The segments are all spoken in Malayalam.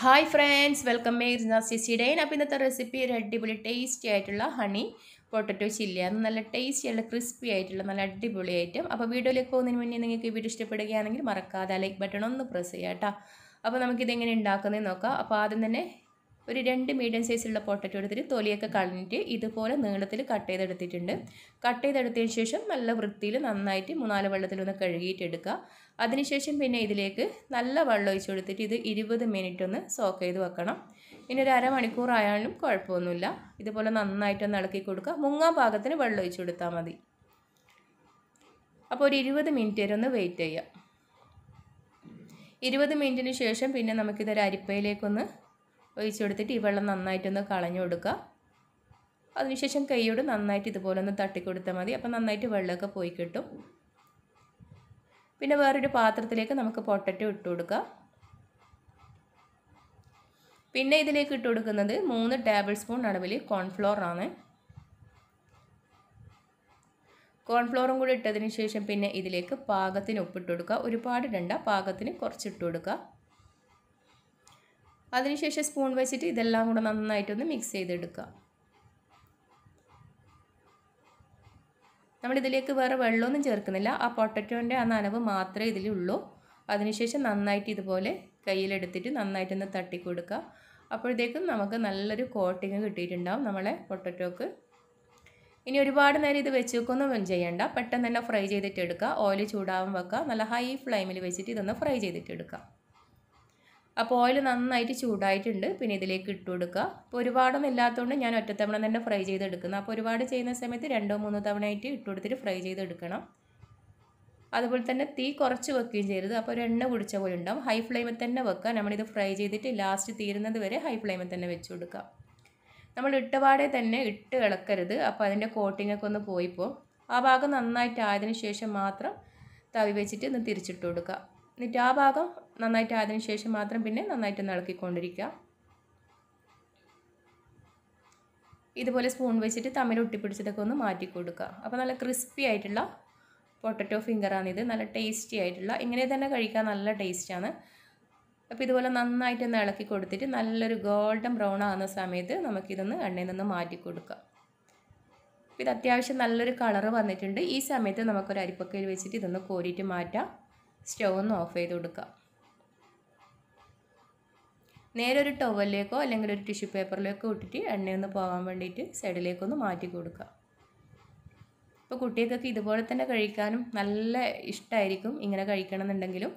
ഹായ് ഫ്രണ്ട്സ് വെൽക്കം ബേ ഇരുന്ന സിസിഡൈൻ അപ്പോൾ ഇന്നത്തെ റെസിപ്പി ഒരു അടിപൊളി ടേസ്റ്റി ആയിട്ടുള്ള ഹണി പൊട്ടറ്റോ ചില്ലി അത് നല്ല ടേസ്റ്റി ആയിട്ട് ക്രിസ്പി ആയിട്ടുള്ള നല്ല അടിപൊളി ഐറ്റം അപ്പോൾ വീഡിയോയിലേക്ക് പോകുന്നതിന് മുന്നേ നിങ്ങൾക്ക് ഈ വീഡിയോ ഇഷ്ടപ്പെടുകയാണെങ്കിൽ മറക്കാതെ ലൈക്ക് ബട്ടൺ ഒന്ന് പ്രസ് ചെയ്യാം കേട്ടോ അപ്പോൾ നമുക്കിതെങ്ങനെ ഉണ്ടാക്കുന്നതെന്ന് നോക്കാം അപ്പോൾ ആദ്യം തന്നെ ഒരു രണ്ട് മീഡിയം സൈസുള്ള പൊട്ടറ്റോ എടുത്തിട്ട് തൊലിയൊക്കെ കളഞ്ഞിട്ട് ഇതുപോലെ നീളത്തിൽ കട്ട് ചെയ്തെടുത്തിട്ടുണ്ട് കട്ട് ചെയ്തെടുത്തതിന് ശേഷം നല്ല വൃത്തിയിൽ നന്നായിട്ട് മൂന്നാല് ഒന്ന് കഴുകിയിട്ട് എടുക്കുക അതിനുശേഷം പിന്നെ ഇതിലേക്ക് നല്ല വെള്ളം ഒഴിച്ച് കൊടുത്തിട്ട് ഇത് ഇരുപത് മിനിറ്റ് ഒന്ന് സോക്ക് ചെയ്ത് വെക്കണം ഇനി ഒരു അരമണിക്കൂറായാലും കുഴപ്പമൊന്നുമില്ല ഇതുപോലെ നന്നായിട്ടൊന്ന് ഇളക്കി കൊടുക്കുക മുങ്ങാൻ ഭാഗത്തിന് വെള്ളം ഒഴിച്ചു കൊടുത്താൽ മതി അപ്പോൾ ഒരു ഇരുപത് മിനിറ്റ് വരെ ഒന്ന് വെയിറ്റ് ചെയ്യാം ഇരുപത് മിനിറ്റിന് ശേഷം പിന്നെ നമുക്കിതൊരു അരിപ്പയിലേക്കൊന്ന് ഒഴിച്ചു കൊടുത്തിട്ട് ഈ വെള്ളം നന്നായിട്ടൊന്ന് കളഞ്ഞു കൊടുക്കുക അതിനുശേഷം കൈയോട് നന്നായിട്ട് ഇതുപോലെ ഒന്ന് തട്ടിക്കൊടുത്താൽ മതി അപ്പം നന്നായിട്ട് വെള്ളമൊക്കെ പോയി കിട്ടും പിന്നെ വേറൊരു പാത്രത്തിലേക്ക് നമുക്ക് പൊട്ടറ്റോ ഇട്ട് കൊടുക്കുക പിന്നെ ഇതിലേക്ക് ഇട്ട് കൊടുക്കുന്നത് മൂന്ന് ടേബിൾ സ്പൂൺ അളവിൽ കോൺഫ്ലോർ ആണ് കോൺഫ്ലോറും കൂടി ഇട്ടതിന് ശേഷം പിന്നെ ഇതിലേക്ക് പാകത്തിന് ഉപ്പിട്ട് കൊടുക്കുക ഒരുപാട് ഇടണ്ട പാകത്തിന് കുറച്ചിട്ട് കൊടുക്കുക അതിനുശേഷം സ്പൂൺ വെച്ചിട്ട് ഇതെല്ലാം കൂടെ നന്നായിട്ടൊന്ന് മിക്സ് ചെയ്തെടുക്കുക നമ്മളിതിലേക്ക് വേറെ വെള്ളമൊന്നും ചേർക്കുന്നില്ല ആ പൊട്ടറ്റോൻ്റെ ആ നനവ് മാത്രമേ ഇതിലുള്ളൂ അതിനുശേഷം നന്നായിട്ട് ഇതുപോലെ കയ്യിലെടുത്തിട്ട് നന്നായിട്ടൊന്ന് തട്ടി കൊടുക്കുക അപ്പോഴത്തേക്കും നമുക്ക് നല്ലൊരു കോട്ടിങ് കിട്ടിയിട്ടുണ്ടാവും നമ്മളെ പൊട്ടറ്റോക്ക് ഇനി ഒരുപാട് നേരം ഇത് വെച്ച് വെക്കൊന്നും ചെയ്യണ്ട പെട്ടെന്ന് തന്നെ ഫ്രൈ ചെയ്തിട്ട് എടുക്കുക ഓയിൽ ചൂടാവാൻ വെക്കുക നല്ല ഹൈ ഫ്ലെയിമിൽ വെച്ചിട്ട് ഇതൊന്ന് ഫ്രൈ ചെയ്തിട്ട് എടുക്കുക അപ്പോൾ ഓയിൽ നന്നായിട്ട് ചൂടായിട്ടുണ്ട് പിന്നെ ഇതിലേക്ക് ഇട്ടു കൊടുക്കുക അപ്പോൾ ഒരുപാടൊന്നും ഇല്ലാത്തതുകൊണ്ട് ഞാൻ ഒറ്റത്തവണ തന്നെ ഫ്രൈ ചെയ്തെടുക്കുന്നത് അപ്പോൾ ഒരുപാട് ചെയ്യുന്ന സമയത്ത് രണ്ടോ മൂന്നോ തവണയായിട്ട് ഇട്ടു കൊടുത്തിട്ട് ഫ്രൈ ചെയ്തെടുക്കണം അതുപോലെ തന്നെ തീ കുറച്ച് വെക്കുകയും ചെയ്യരുത് അപ്പോൾ ഒരു എണ്ണ കുടിച്ച പോലെ ഉണ്ടാവും ഹൈ ഫ്ലെയിമിൽ തന്നെ വെക്കുക നമ്മളിത് ഫ്രൈ ചെയ്തിട്ട് ലാസ്റ്റ് തീരുന്നത് വരെ ഹൈ ഫ്ലെയിമിൽ തന്നെ വെച്ച് കൊടുക്കുക നമ്മൾ ഇട്ടപാടെ തന്നെ ഇട്ട് ഇളക്കരുത് അപ്പോൾ അതിൻ്റെ കോട്ടിങ്ങൊക്കെ ഒന്ന് പോയിപ്പോൾ ആ ഭാഗം നന്നായിട്ട് ആയതിനു ശേഷം മാത്രം തവി വെച്ചിട്ട് ഒന്ന് തിരിച്ചിട്ട് കൊടുക്കുക എന്നിട്ട് ആ ഭാഗം നന്നായിട്ട് ആയതിന് ശേഷം മാത്രം പിന്നെ നന്നായിട്ട് ഇളക്കിക്കൊണ്ടിരിക്കുക ഇതുപോലെ സ്പൂൺ വെച്ചിട്ട് തമ്മിൽ ഒട്ടിപ്പിടിച്ചതൊക്കെ ഒന്ന് മാറ്റി കൊടുക്കുക അപ്പോൾ നല്ല ക്രിസ്പി ആയിട്ടുള്ള പൊട്ടറ്റോ ഫിംഗറാണിത് നല്ല ടേസ്റ്റി ആയിട്ടുള്ള ഇങ്ങനെ തന്നെ കഴിക്കാൻ നല്ല ടേസ്റ്റാണ് അപ്പോൾ ഇതുപോലെ നന്നായിട്ട് ഒന്ന് ഇളക്കി കൊടുത്തിട്ട് നല്ലൊരു ഗോൾഡൻ ബ്രൗൺ ആകുന്ന സമയത്ത് നമുക്കിതൊന്ന് എണ്ണയിൽ നിന്ന് മാറ്റി കൊടുക്കാം ഇത് അത്യാവശ്യം നല്ലൊരു കളറ് വന്നിട്ടുണ്ട് ഈ സമയത്ത് നമുക്കൊരു അരിപ്പക്കയിൽ വെച്ചിട്ട് ഇതൊന്ന് കോരിയിട്ട് മാറ്റാം സ്റ്റൗ ഒന്ന് ഓഫ് ചെയ്ത് കൊടുക്കുക നേരെ ഒരു ടവലിലേക്കോ അല്ലെങ്കിൽ ഒരു ടിഷ്യൂ പേപ്പറിലേക്കോ ഇട്ടിട്ട് എണ്ണയൊന്ന് പോകാൻ വേണ്ടിയിട്ട് സൈഡിലേക്കൊന്ന് മാറ്റി കൊടുക്കുക അപ്പോൾ കുട്ടികൾക്കൊക്കെ ഇതുപോലെ തന്നെ കഴിക്കാനും നല്ല ഇഷ്ടമായിരിക്കും ഇങ്ങനെ കഴിക്കണമെന്നുണ്ടെങ്കിലും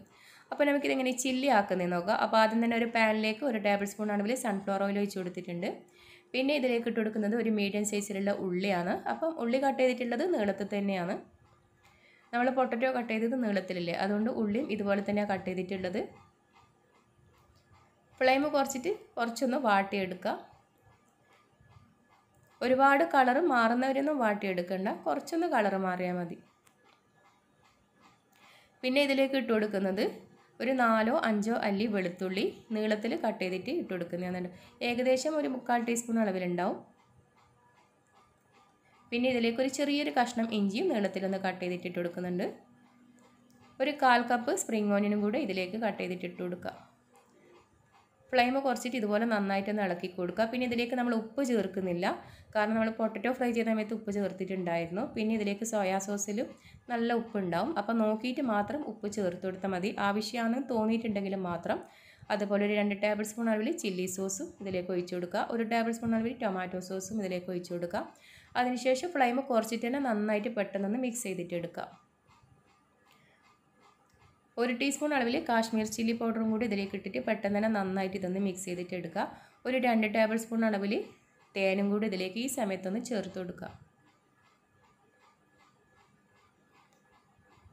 അപ്പോൾ നമുക്കിതെങ്ങനെ ചില്ലി ആക്കുന്നേ നോക്കാം അപ്പോൾ ആദ്യം തന്നെ ഒരു പാനിലേക്ക് ഒരു ടേബിൾ സ്പൂൺ ആണെങ്കിൽ സൺഫ്ലവർ ഓയിൽ ഒഴിച്ച് കൊടുത്തിട്ടുണ്ട് പിന്നെ ഇതിലേക്ക് ഇട്ട് കൊടുക്കുന്നത് ഒരു മീഡിയം സൈസിലുള്ള ഉള്ളിയാണ് അപ്പം ഉള്ളി കട്ട് ചെയ്തിട്ടുള്ളത് നീളത്തിൽ തന്നെയാണ് നമ്മൾ പൊട്ടറ്റോ കട്ട് ചെയ്തത് നീളത്തിലില്ലേ അതുകൊണ്ട് ഉള്ളിയും ഇതുപോലെ തന്നെയാണ് കട്ട് ചെയ്തിട്ടുള്ളത് ഫ്ലെയിം കുറച്ചിട്ട് കുറച്ചൊന്ന് വാട്ടിയെടുക്കുക ഒരുപാട് കളറ് മാറുന്നവരൊന്നും വാട്ടിയെടുക്കണ്ട കുറച്ചൊന്ന് കളറ് മാറിയാൽ മതി പിന്നെ ഇതിലേക്ക് ഇട്ട് കൊടുക്കുന്നത് ഒരു നാലോ അഞ്ചോ അല്ലി വെളുത്തുള്ളി നീളത്തിൽ കട്ട് ചെയ്തിട്ട് ഇട്ട് കൊടുക്കുന്നതാണ് ഏകദേശം ഒരു മുക്കാൽ ടീസ്പൂൺ അളവിലുണ്ടാവും പിന്നെ ഇതിലേക്ക് ഒരു ചെറിയൊരു കഷ്ണം ഇഞ്ചിയും നീളത്തിലൊന്ന് കട്ട് ചെയ്തിട്ട് കൊടുക്കുന്നുണ്ട് ഒരു കാൽ കപ്പ് സ്പ്രിംഗ് ഓണിയനും കൂടെ ഇതിലേക്ക് കട്ട് ചെയ്തിട്ട് ഇട്ട് കൊടുക്കുക ഫ്ലെയിം കുറച്ചിട്ട് ഇതുപോലെ നന്നായിട്ടൊന്ന് ഇളക്കി കൊടുക്കുക പിന്നെ ഇതിലേക്ക് നമ്മൾ ഉപ്പ് ചേർക്കുന്നില്ല കാരണം നമ്മൾ പൊട്ടറ്റോ ഫ്രൈ ചെയ്ത സമയത്ത് ഉപ്പ് ചേർത്തിട്ടുണ്ടായിരുന്നു പിന്നെ ഇതിലേക്ക് സോയാ സോസിലും നല്ല ഉപ്പുണ്ടാവും അപ്പോൾ നോക്കിയിട്ട് മാത്രം ഉപ്പ് ചേർത്ത് കൊടുത്താൽ മതി ആവശ്യമാണെന്ന് തോന്നിയിട്ടുണ്ടെങ്കിൽ മാത്രം അതുപോലെ ഒരു രണ്ട് ടേബിൾ സ്പൂൺ അളവിൽ ചില്ലി സോസും ഇതിലേക്ക് ഒഴിച്ചു കൊടുക്കുക ഒരു ടേബിൾ സ്പൂൺ അളവിൽ ടൊമാറ്റോ സോസും ഇതിലേക്ക് ഒഴിച്ചു കൊടുക്കുക അതിനുശേഷം ഫ്ലെയിം കുറച്ചിട്ട് തന്നെ നന്നായിട്ട് പെട്ടെന്നൊന്ന് മിക്സ് ചെയ്തിട്ട് എടുക്കുക ഒരു ടീസ്പൂൺ അളവിൽ കാശ്മീർ ചില്ലി പൗഡറും കൂടി ഇതിലേക്ക് ഇട്ടിട്ട് പെട്ടെന്ന് തന്നെ നന്നായിട്ട് ഇതൊന്ന് മിക്സ് ചെയ്തിട്ട് എടുക്കുക ഒരു രണ്ട് ടേബിൾ സ്പൂൺ അളവിൽ തേനും കൂടി ഇതിലേക്ക് ഈ സമയത്തൊന്ന് ചേർത്ത് കൊടുക്കുക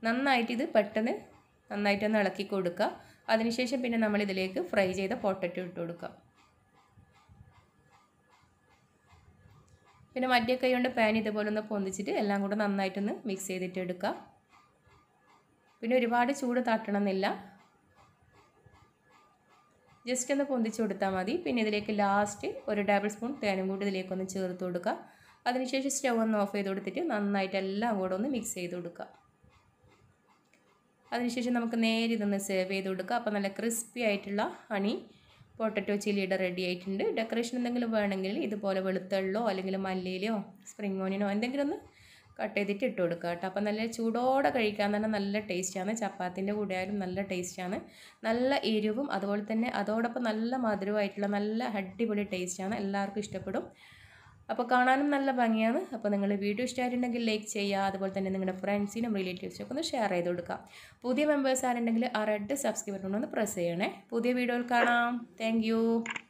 നന്നായിട്ട് ഇത് പെട്ടെന്ന് നന്നായിട്ടൊന്ന് ഇളക്കി കൊടുക്കുക അതിനുശേഷം പിന്നെ നമ്മളിതിലേക്ക് ഫ്രൈ ചെയ്ത പൊട്ടറ്റോ ഇട്ട് കൊടുക്കാം പിന്നെ മറ്റേ കൈ കൊണ്ട് പാൻ ഇതുപോലെ ഒന്ന് പൊന്തിച്ചിട്ട് എല്ലാം കൂടെ നന്നായിട്ടൊന്ന് മിക്സ് ചെയ്തിട്ട് എടുക്കുക പിന്നെ ഒരുപാട് ചൂട് തട്ടണമെന്നില്ല ജസ്റ്റ് ഒന്ന് പൊന്തിച്ച് കൊടുത്താൽ മതി പിന്നെ ഇതിലേക്ക് ലാസ്റ്റ് ഒരു ടേബിൾ സ്പൂൺ തേനും കൂടി ഇതിലേക്കൊന്ന് ചേർത്ത് കൊടുക്കുക അതിനുശേഷം സ്റ്റൗ ഒന്ന് ഓഫ് ചെയ്ത് കൊടുത്തിട്ട് നന്നായിട്ട് എല്ലാം കൂടെ ഒന്ന് മിക്സ് ചെയ്ത് കൊടുക്കുക അതിനുശേഷം നമുക്ക് നേരെ സേവ് ചെയ്ത് കൊടുക്കുക അപ്പോൾ നല്ല ക്രിസ്പി ആയിട്ടുള്ള ഹണി പൊട്ടറ്റോ ചില്ലിയുടെ റെഡി ആയിട്ടുണ്ട് ഡെക്കറേഷൻ എന്തെങ്കിലും വേണമെങ്കിൽ ഇതുപോലെ വെളുത്തള്ളോ അല്ലെങ്കിൽ മല്ലിയിലോ സ്പ്രിംഗ് ഓനിനോ എന്തെങ്കിലും ഒന്ന് കട്ട് ചെയ്തിട്ട് ഇട്ട് കൊടുക്കുക കേട്ടോ അപ്പം നല്ല ചൂടോടെ കഴിക്കാൻ തന്നെ നല്ല ടേസ്റ്റാണ് ചപ്പാത്തിൻ്റെ കൂടെ ആയാലും നല്ല ടേസ്റ്റാണ് നല്ല എരിവും അതുപോലെ തന്നെ അതോടൊപ്പം നല്ല മധുരമായിട്ടുള്ള നല്ല അടിപൊളി ടേസ്റ്റാണ് എല്ലാവർക്കും ഇഷ്ടപ്പെടും അപ്പോൾ കാണാനും നല്ല ഭംഗിയാണ് അപ്പോൾ നിങ്ങൾ വീഡിയോ ഇഷ്ടമായിട്ടുണ്ടെങ്കിൽ ലൈക്ക് ചെയ്യുക അതുപോലെ തന്നെ നിങ്ങളുടെ ഫ്രണ്ട്സിനും റിലേറ്റീവ്സിനൊക്കെ ഒന്ന് ഷെയർ ചെയ്ത് കൊടുക്കുക പുതിയ മെമ്പേഴ്സ് ആരുണ്ടെങ്കിൽ ആ റെഡ് സബ്സ്ക്രൈബ് ബട്ടൺ ഒന്ന് പ്രസ് ചെയ്യണേ പുതിയ വീഡിയോയിൽ കാണാം താങ്ക്